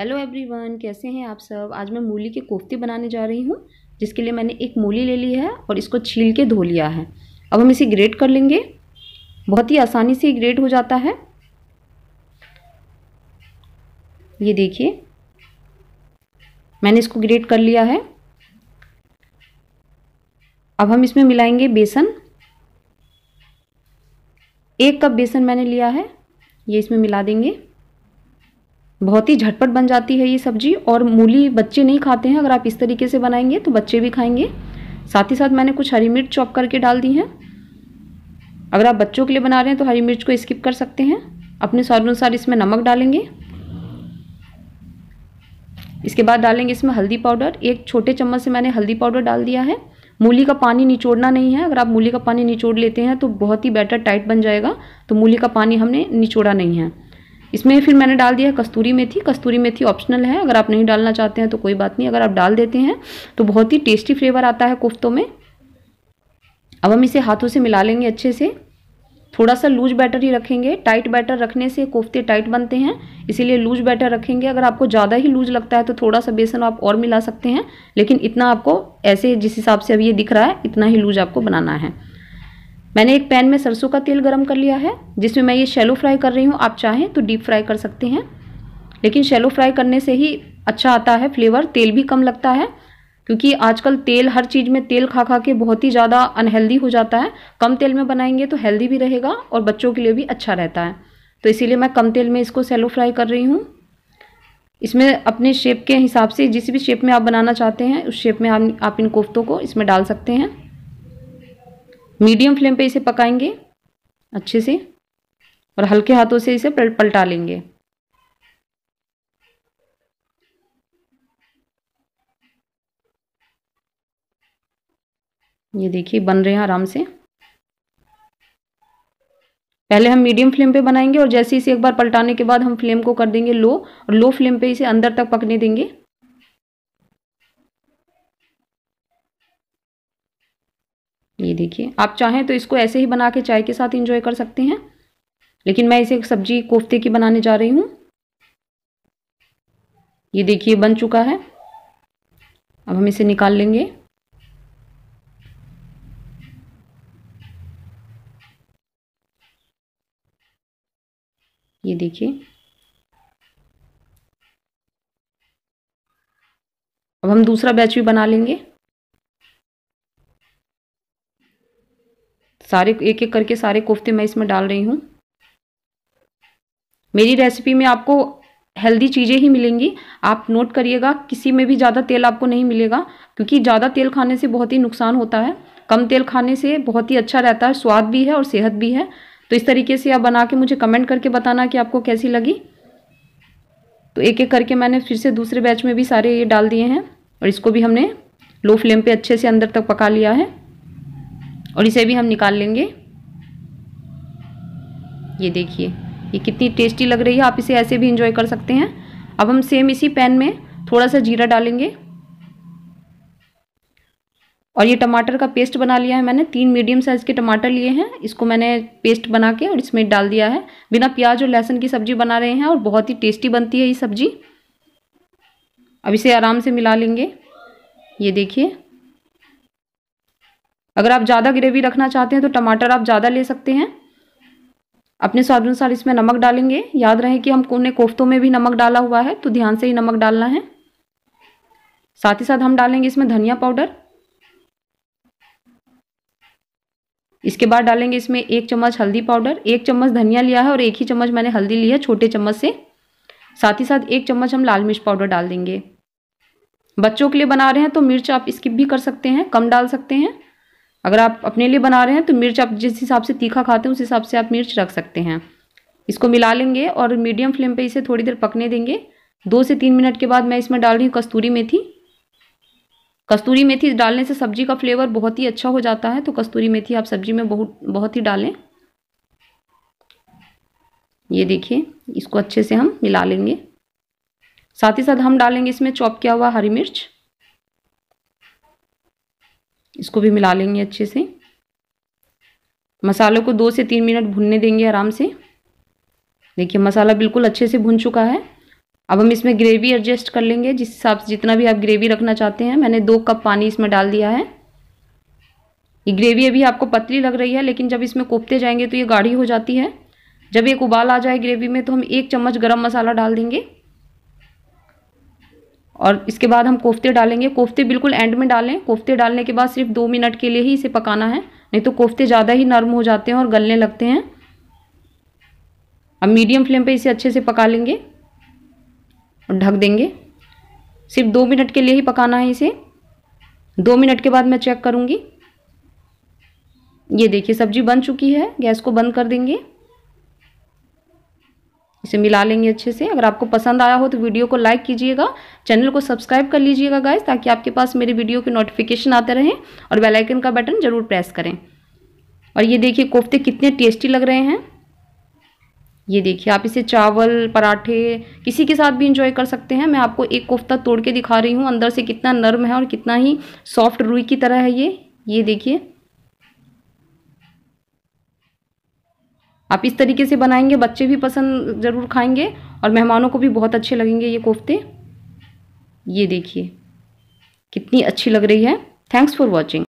hello everyone कैसे हैं आप सब आज मैं मूली के कोफ्ते बनाने जा रही हूँ जिसके लिए मैंने एक मूली ले ली है और इसको छील के धो लिया है अब हम इसे ग्रेट कर लेंगे बहुत ही आसानी से ग्रेट हो जाता है ये देखिए मैंने इसको ग्रेट कर लिया है अब हम इसमें मिलाएंगे बेसन एक कप बेसन मैंने लिया है ये इसमें मिला देंगे बहुत ही झटपट बन जाती है ये सब्जी और मूली बच्चे नहीं खाते हैं अगर आप इस तरीके से बनाएंगे तो बच्चे भी खाएंगे साथ ही साथ मैंने कुछ हरी मिर्च चॉप करके डाल दी हैं अगर आप बच्चों के लिए बना रहे हैं तो हरी मिर्च को स्किप कर सकते हैं अपने स्वाद अनुसार इसमें नमक डालेंगे इसके बाद डालेंगे इसमें हल्दी पाउडर एक छोटे चम्मच से मैंने हल्दी पाउडर डाल दिया है मूली का पानी निचोड़ना नहीं है अगर आप मूली का पानी निचोड़ लेते हैं तो बहुत ही बैटर टाइट बन जाएगा तो मूली का पानी हमने निचोड़ा नहीं है इसमें फिर मैंने डाल दिया कस्तूरी मेथी कस्तूरी मेथी ऑप्शनल है अगर आप नहीं डालना चाहते हैं तो कोई बात नहीं अगर आप डाल देते हैं तो बहुत ही टेस्टी फ्लेवर आता है कोफ्तों में अब हम इसे हाथों से मिला लेंगे अच्छे से थोड़ा सा लूज बैटर ही रखेंगे टाइट बैटर रखने से कोफ्ते टाइट बनते हैं इसीलिए लूज बैटर रखेंगे अगर आपको ज़्यादा ही लूज लगता है तो थोड़ा सा बेसन आप और मिला सकते हैं लेकिन इतना आपको ऐसे जिस हिसाब से अब ये दिख रहा है इतना ही लूज आपको बनाना है मैंने एक पैन में सरसों का तेल गरम कर लिया है जिसमें मैं ये शैलो फ्राई कर रही हूँ आप चाहें तो डीप फ्राई कर सकते हैं लेकिन शैलो फ्राई करने से ही अच्छा आता है फ्लेवर तेल भी कम लगता है क्योंकि आजकल तेल हर चीज़ में तेल खा खा के बहुत ही ज़्यादा अनहेल्दी हो जाता है कम तेल में बनाएंगे तो हेल्दी भी रहेगा और बच्चों के लिए भी अच्छा रहता है तो इसीलिए मैं कम तेल में इसको सेलो फ्राई कर रही हूँ इसमें अपने शेप के हिसाब से जिस भी शेप में आप बनाना चाहते हैं उस शेप में आप आप इन कोफ्तों को इसमें डाल सकते हैं मीडियम फ्लेम पे इसे पकाएंगे अच्छे से और हल्के हाथों से इसे पलटा लेंगे ये देखिए बन रहे हैं आराम से पहले हम मीडियम फ्लेम पे बनाएंगे और जैसे इसे एक बार पलटाने के बाद हम फ्लेम को कर देंगे लो और लो फ्लेम पे इसे अंदर तक पकने देंगे ये देखिए आप चाहें तो इसको ऐसे ही बना के चाय के साथ इंजॉय कर सकते हैं लेकिन मैं इसे सब्जी कोफ्ते की बनाने जा रही हूँ ये देखिए बन चुका है अब हम इसे निकाल लेंगे ये देखिए अब हम दूसरा बैच भी बना लेंगे सारे एक एक करके सारे कोफ्ते मैं इसमें डाल रही हूँ मेरी रेसिपी में आपको हेल्दी चीज़ें ही मिलेंगी आप नोट करिएगा किसी में भी ज़्यादा तेल आपको नहीं मिलेगा क्योंकि ज़्यादा तेल खाने से बहुत ही नुकसान होता है कम तेल खाने से बहुत ही अच्छा रहता है स्वाद भी है और सेहत भी है तो इस तरीके से आप बना के मुझे कमेंट करके बताना कि आपको कैसी लगी तो एक एक करके मैंने फिर से दूसरे बैच में भी सारे ये डाल दिए हैं और इसको भी हमने लो फ्लेम पे अच्छे से अंदर तक पका लिया है और इसे भी हम निकाल लेंगे ये देखिए ये कितनी टेस्टी लग रही है आप इसे ऐसे भी इंजॉय कर सकते हैं अब हम सेम इसी पैन में थोड़ा सा जीरा डालेंगे और ये टमाटर का पेस्ट बना लिया है मैंने तीन मीडियम साइज़ के टमाटर लिए हैं इसको मैंने पेस्ट बना के और इसमें डाल दिया है बिना प्याज और लहसुन की सब्ज़ी बना रहे हैं और बहुत ही टेस्टी बनती है ये सब्ज़ी अब इसे आराम से मिला लेंगे ये देखिए अगर आप ज़्यादा ग्रेवी रखना चाहते हैं तो टमाटर आप ज़्यादा ले सकते हैं अपने स्वाद अनुसार इसमें नमक डालेंगे याद रहे कि हम हमने कोफ्तों में भी नमक डाला हुआ है तो ध्यान से ही नमक डालना है साथ ही साथ हम डालेंगे इसमें धनिया पाउडर इसके बाद डालेंगे इसमें एक चम्मच हल्दी पाउडर एक चम्मच धनिया लिया है और एक ही चम्मच मैंने हल्दी लिया छोटे चम्मच से साथ ही साथ एक चम्मच हम लाल मिर्च पाउडर डाल देंगे बच्चों के लिए बना रहे हैं तो मिर्च आप स्किप भी कर सकते हैं कम डाल सकते हैं अगर आप अपने लिए बना रहे हैं तो मिर्च आप जिस हिसाब से तीखा खाते हैं उस हिसाब से आप मिर्च रख सकते हैं इसको मिला लेंगे और मीडियम फ्लेम पे इसे थोड़ी देर पकने देंगे दो से तीन मिनट के बाद मैं इसमें डाल रही हूँ कस्तूरी मेथी कस्तूरी मेथी डालने से सब्जी का फ्लेवर बहुत ही अच्छा हो जाता है तो कस्तूरी मेथी आप सब्जी में बहुत बहुत ही डालें ये देखिए इसको अच्छे से हम मिला लेंगे साथ ही साथ हम डालेंगे इसमें चॉप किया हुआ हरी मिर्च इसको भी मिला लेंगे अच्छे से मसालों को दो से तीन मिनट भुनने देंगे आराम से देखिए मसाला बिल्कुल अच्छे से भुन चुका है अब हम इसमें ग्रेवी एडजस्ट कर लेंगे जिस हिसाब से जितना भी आप ग्रेवी रखना चाहते हैं मैंने दो कप पानी इसमें डाल दिया है ये ग्रेवी अभी आपको पतली लग रही है लेकिन जब इसमें कोपते जाएंगे तो ये गाढ़ी हो जाती है जब एक उबाल आ जाए ग्रेवी में तो हम एक चम्मच गरम मसाला डाल देंगे और इसके बाद हम कोफ्ते डालेंगे कोफ्ते बिल्कुल एंड में डालें कोफ्ते डालने के बाद सिर्फ दो मिनट के लिए ही इसे पकाना है नहीं तो कोफ्ते ज़्यादा ही नरम हो जाते हैं और गलने लगते हैं अब मीडियम फ्लेम पर इसे अच्छे से पका लेंगे और ढक देंगे सिर्फ दो मिनट के लिए ही पकाना है इसे दो मिनट के बाद मैं चेक करूँगी ये देखिए सब्जी बन चुकी है गैस को बंद कर देंगे इसे मिला लेंगे अच्छे से अगर आपको पसंद आया हो तो वीडियो को लाइक कीजिएगा चैनल को सब्सक्राइब कर लीजिएगा गाइज ताकि आपके पास मेरे वीडियो के नोटिफिकेशन आते रहें और बेलाइकन का बटन ज़रूर प्रेस करें और ये देखिए कोफ्ते कितने टेस्टी लग रहे हैं ये देखिए आप इसे चावल पराठे किसी के साथ भी इंजॉय कर सकते हैं मैं आपको एक कोफ्ता तोड़ के दिखा रही हूँ अंदर से कितना नर्म है और कितना ही सॉफ्ट रुई की तरह है ये ये देखिए आप इस तरीके से बनाएंगे बच्चे भी पसंद ज़रूर खाएंगे और मेहमानों को भी बहुत अच्छे लगेंगे ये कोफ्ते ये देखिए कितनी अच्छी लग रही है थैंक्स फॉर वॉचिंग